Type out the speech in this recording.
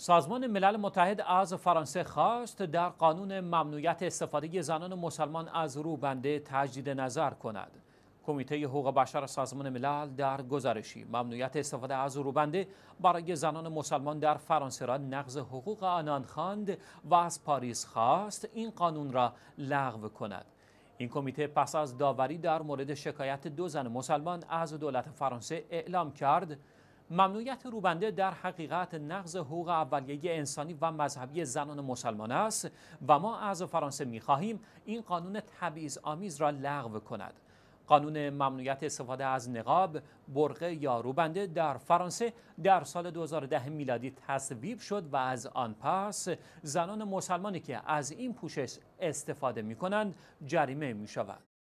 سازمان ملل متحد از فرانسه خواست در قانون ممنوعیت استفاده زنان مسلمان از روبنده تجدید نظر کند. کمیته حقوق بشر سازمان ملل در گزارشی ممنوعیت استفاده از روبنده برای زنان مسلمان در فرانسه را نقض حقوق آنان خواند و از پاریس خواست این قانون را لغو کند. این کمیته پس از داوری در مورد شکایت دو زن مسلمان از دولت فرانسه اعلام کرد ممنوعیت روبنده در حقیقت نقض حقوق اولیه انسانی و مذهبی زنان مسلمان است و ما از فرانسه می خواهیم این قانون تبعیض آمیز را لغو کند قانون ممنوعیت استفاده از نقاب، برقه یا روبنده در فرانسه در سال 2010 میلادی تصویب شد و از آن پس زنان مسلمانی که از این پوشش استفاده می کنند جریمه می شود.